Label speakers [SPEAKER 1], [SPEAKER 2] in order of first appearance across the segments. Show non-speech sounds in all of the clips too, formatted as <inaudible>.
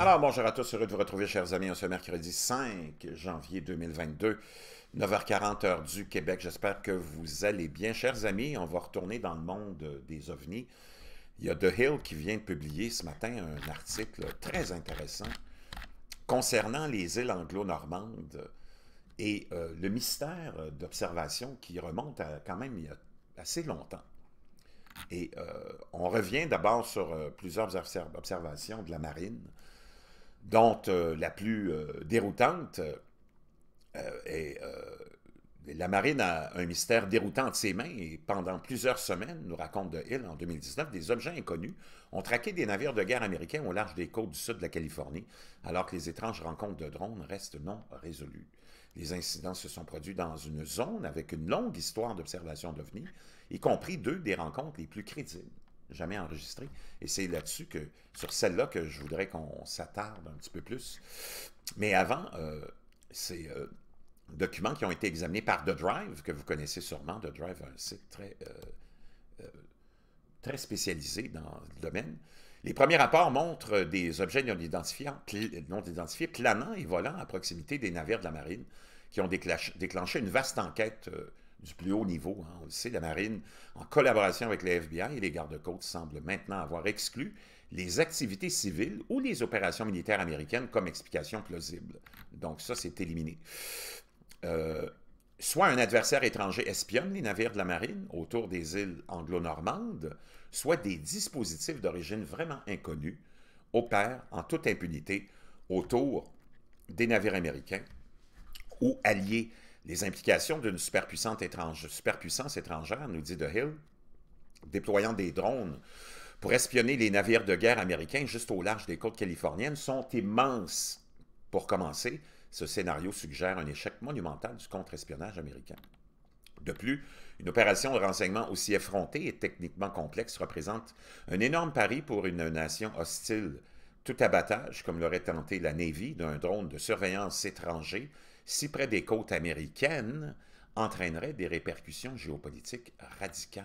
[SPEAKER 1] Alors, bonjour à tous, heureux de vous retrouver, chers amis, en ce mercredi 5 janvier 2022, 9h40 heure du Québec. J'espère que vous allez bien. Chers amis, on va retourner dans le monde des ovnis. Il y a The Hill qui vient de publier ce matin un article très intéressant concernant les îles anglo-normandes et euh, le mystère d'observation qui remonte quand même il y a assez longtemps. Et euh, on revient d'abord sur euh, plusieurs observations de la marine dont euh, la plus euh, déroutante euh, est... la marine a un mystère déroutant de ses mains et pendant plusieurs semaines, nous raconte de Hill en 2019, des objets inconnus ont traqué des navires de guerre américains au large des côtes du sud de la Californie, alors que les étranges rencontres de drones restent non résolues. Les incidents se sont produits dans une zone avec une longue histoire d'observation d'OVNI, y compris deux des rencontres les plus crédibles jamais enregistré. Et c'est là-dessus que, sur celle-là, que je voudrais qu'on s'attarde un petit peu plus. Mais avant, euh, c'est euh, documents qui ont été examinés par The Drive, que vous connaissez sûrement. The Drive, un site très, euh, euh, très spécialisé dans le domaine. Les premiers rapports montrent des objets non identifiés, planant identifiés et volant à proximité des navires de la marine qui ont déclenché une vaste enquête du plus haut niveau. Hein, on le sait, la Marine, en collaboration avec les FBI et les gardes-côtes, semble maintenant avoir exclu les activités civiles ou les opérations militaires américaines comme explication plausible. Donc ça, c'est éliminé. Euh, soit un adversaire étranger espionne les navires de la marine autour des îles anglo-normandes, soit des dispositifs d'origine vraiment inconnue opèrent en toute impunité autour des navires américains ou alliés les implications d'une superpuissance étrangère, superpuissance étrangère, nous dit De Hill, déployant des drones pour espionner les navires de guerre américains juste au large des côtes californiennes sont immenses. Pour commencer, ce scénario suggère un échec monumental du contre-espionnage américain. De plus, une opération de renseignement aussi effrontée et techniquement complexe représente un énorme pari pour une nation hostile. Tout abattage, comme l'aurait tenté la Navy d'un drone de surveillance étranger, si près des côtes américaines, entraînerait des répercussions géopolitiques radicales.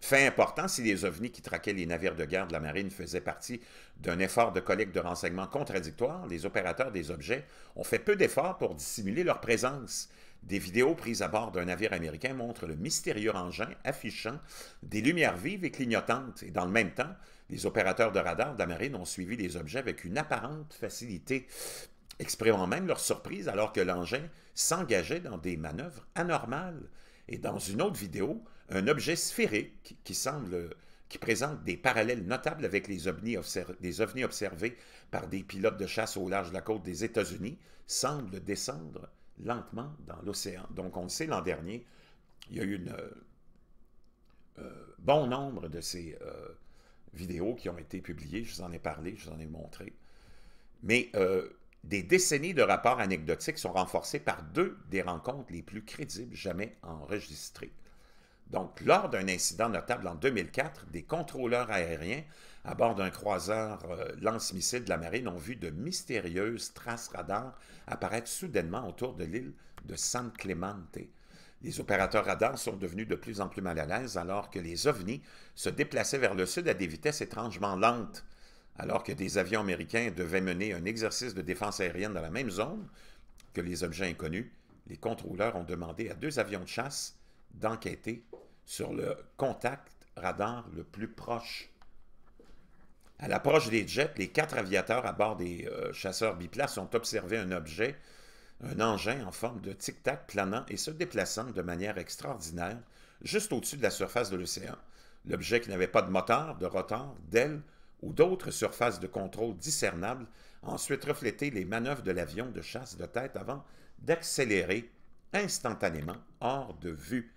[SPEAKER 1] Fait important, si les ovnis qui traquaient les navires de guerre de la marine faisaient partie d'un effort de collecte de renseignements contradictoires, les opérateurs des objets ont fait peu d'efforts pour dissimuler leur présence. Des vidéos prises à bord d'un navire américain montrent le mystérieux engin affichant des lumières vives et clignotantes. Et dans le même temps, les opérateurs de radar de la marine ont suivi les objets avec une apparente facilité exprimant même leur surprise alors que l'engin s'engageait dans des manœuvres anormales. Et dans une autre vidéo, un objet sphérique qui semble qui présente des parallèles notables avec les ovnis, observés par des pilotes de chasse au large de la côte des États-Unis, semble descendre lentement dans l'océan. Donc, on le sait, l'an dernier, il y a eu un euh, bon nombre de ces euh, vidéos qui ont été publiées. Je vous en ai parlé, je vous en ai montré. Mais euh, des décennies de rapports anecdotiques sont renforcés par deux des rencontres les plus crédibles jamais enregistrées. Donc, lors d'un incident notable en 2004, des contrôleurs aériens à bord d'un croiseur euh, lance-missile de la marine ont vu de mystérieuses traces radar apparaître soudainement autour de l'île de San Clemente. Les opérateurs radars sont devenus de plus en plus mal à l'aise alors que les ovnis se déplaçaient vers le sud à des vitesses étrangement lentes alors que des avions américains devaient mener un exercice de défense aérienne dans la même zone que les objets inconnus, les contrôleurs ont demandé à deux avions de chasse d'enquêter sur le contact radar le plus proche. À l'approche des jets, les quatre aviateurs à bord des euh, chasseurs biplaces ont observé un objet, un engin en forme de tic-tac planant et se déplaçant de manière extraordinaire juste au-dessus de la surface de l'océan. L'objet qui n'avait pas de moteur, de rotor, d'aile ou d'autres surfaces de contrôle discernables, ensuite refléter les manœuvres de l'avion de chasse de tête avant d'accélérer instantanément hors de vue.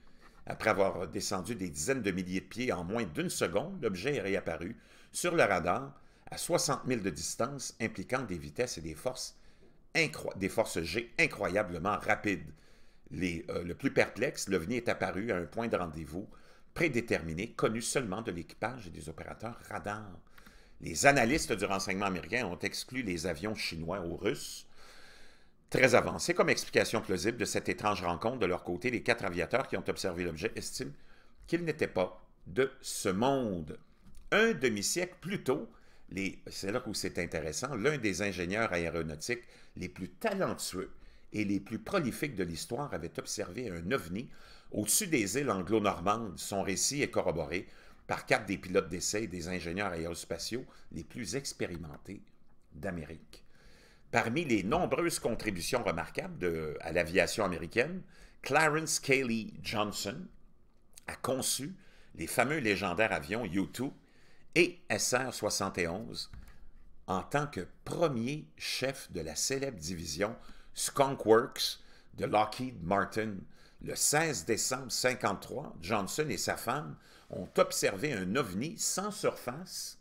[SPEAKER 1] Après avoir descendu des dizaines de milliers de pieds en moins d'une seconde, l'objet est réapparu sur le radar à 60 000 de distance, impliquant des vitesses et des forces, des forces G incroyablement rapides. Euh, le plus perplexe, l'OVNI est apparu à un point de rendez-vous prédéterminé, connu seulement de l'équipage et des opérateurs radars les analystes du renseignement américain ont exclu les avions chinois ou russes. Très avancé comme explication plausible de cette étrange rencontre. De leur côté, les quatre aviateurs qui ont observé l'objet estiment qu'il n'était pas de ce monde. Un demi-siècle plus tôt, c'est là où c'est intéressant, l'un des ingénieurs aéronautiques les plus talentueux et les plus prolifiques de l'histoire avait observé un ovni au-dessus des îles anglo-normandes. Son récit est corroboré par quatre des pilotes d'essai et des ingénieurs aérospatiaux les plus expérimentés d'Amérique. Parmi les nombreuses contributions remarquables à l'aviation américaine, Clarence Cayley Johnson a conçu les fameux légendaires avions U-2 et SR-71 en tant que premier chef de la célèbre division Skunk Works de Lockheed Martin. Le 16 décembre 1953, Johnson et sa femme ont observé un ovni sans surface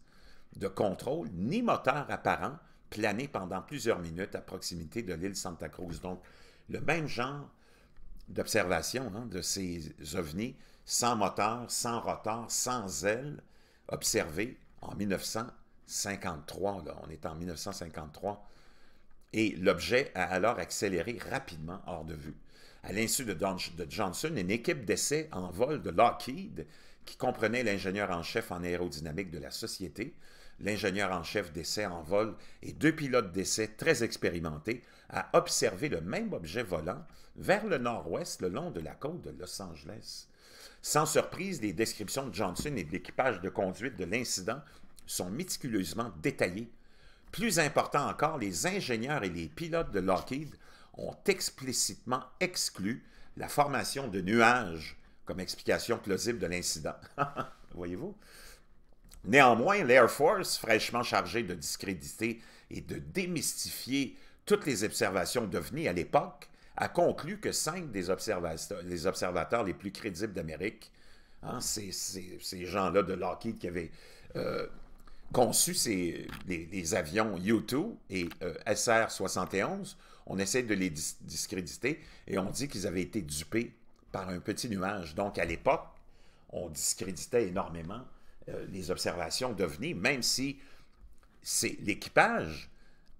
[SPEAKER 1] de contrôle ni moteur apparent planer pendant plusieurs minutes à proximité de l'île Santa Cruz. Donc, le même genre d'observation hein, de ces ovnis sans moteur, sans rotor, sans aile, observé en 1953. Là, on est en 1953. Et l'objet a alors accéléré rapidement hors de vue. À l'insu de, Johnson, une équipe d'essais en vol de Lockheed qui comprenait l'ingénieur en chef en aérodynamique de la société, l'ingénieur en chef d'essai en vol et deux pilotes d'essai très expérimentés, a observé le même objet volant vers le nord-ouest le long de la côte de Los Angeles. Sans surprise, les descriptions de Johnson et de l'équipage de conduite de l'incident sont méticuleusement détaillées. Plus important encore, les ingénieurs et les pilotes de Lockheed ont explicitement exclu la formation de nuages comme explication plausible de l'incident. <laughs> Voyez-vous? Néanmoins, l'Air Force, fraîchement chargée de discréditer et de démystifier toutes les observations devenues à l'époque, a conclu que cinq des observateurs, les, plus crédibles d'Amérique, hein, ces, gens-là de Lockheed qui avaient euh, conçu ces, les, avions U-2 et euh, SR-71, on essaie de les discréditer et on dit qu'ils avaient été dupés par un petit nuage. Donc, à l'époque, on discréditait énormément euh, les observations d'OVNI, même si l'équipage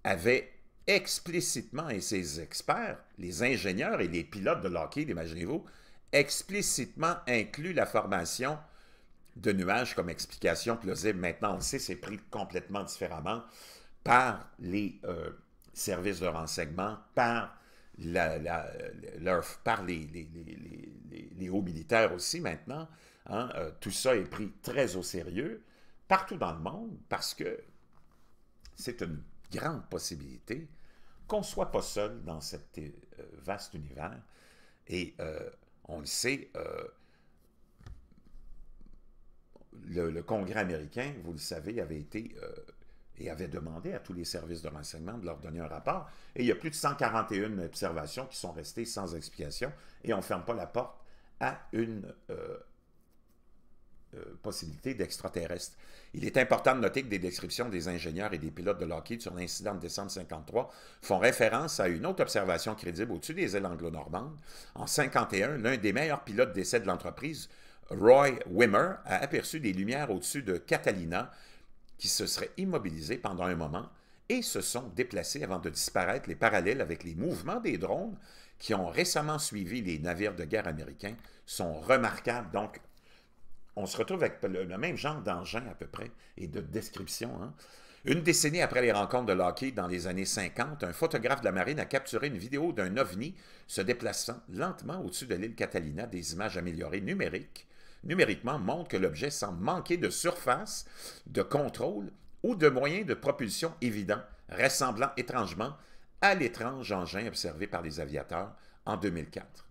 [SPEAKER 1] avait explicitement, et ses experts, les ingénieurs et les pilotes de Lockheed, imaginez-vous, explicitement inclus la formation de nuages comme explication plausible. Maintenant, on le sait, c'est pris complètement différemment par les euh, services de renseignement, par la, la, par les, hauts militaires aussi maintenant. Hein, euh, tout ça est pris très au sérieux partout dans le monde parce que c'est une grande possibilité qu'on ne soit pas seul dans cet euh, vaste univers. Et euh, on le sait, le, Congrès américain, vous le savez, avait été et avait demandé à tous les services de renseignement de leur donner un rapport. Et il y a plus de 141 observations qui sont restées sans explication et on ne ferme pas la porte à une euh, euh, possibilité d'extraterrestre. Il est important de noter que des descriptions des ingénieurs et des pilotes de Lockheed sur l'incident de décembre 53 font référence à une autre observation crédible au-dessus des îles anglo-normandes. En 51, l'un des meilleurs pilotes d'essai de l'entreprise, Roy Wimmer, a aperçu des lumières au-dessus de Catalina, qui se seraient immobilisés pendant un moment et se sont déplacés avant de disparaître les parallèles avec les mouvements des drones qui ont récemment suivi les navires de guerre américains sont remarquables. Donc, on se retrouve avec le, même genre d'engin à peu près et de description. Hein. Une décennie après les rencontres de Lockheed dans les années 50, un photographe de la marine a capturé une vidéo d'un ovni se déplaçant lentement au-dessus de l'île Catalina, des images améliorées numériques numériquement montre que l'objet semble manquer de surface, de contrôle ou de moyens de propulsion évidents, ressemblant étrangement à l'étrange engin observé par les aviateurs en 2004.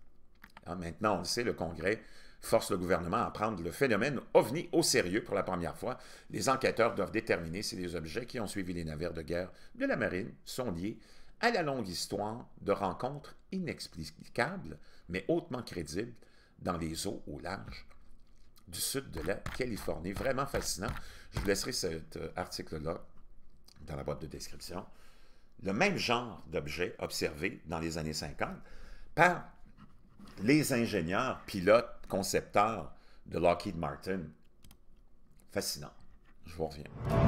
[SPEAKER 1] Ah, maintenant, on le sait, le Congrès force le gouvernement à prendre le phénomène ovni au sérieux pour la première fois. Les enquêteurs doivent déterminer si les objets qui ont suivi les navires de guerre de la marine sont liés à la longue histoire de rencontres inexplicables, mais hautement crédibles, dans les eaux au large du sud de la Californie. Vraiment fascinant. Je vous laisserai cet euh, article-là dans la boîte de description. Le même genre d'objet observé dans les années 50 par les ingénieurs, pilotes, concepteurs de Lockheed Martin. Fascinant. Je vous reviens.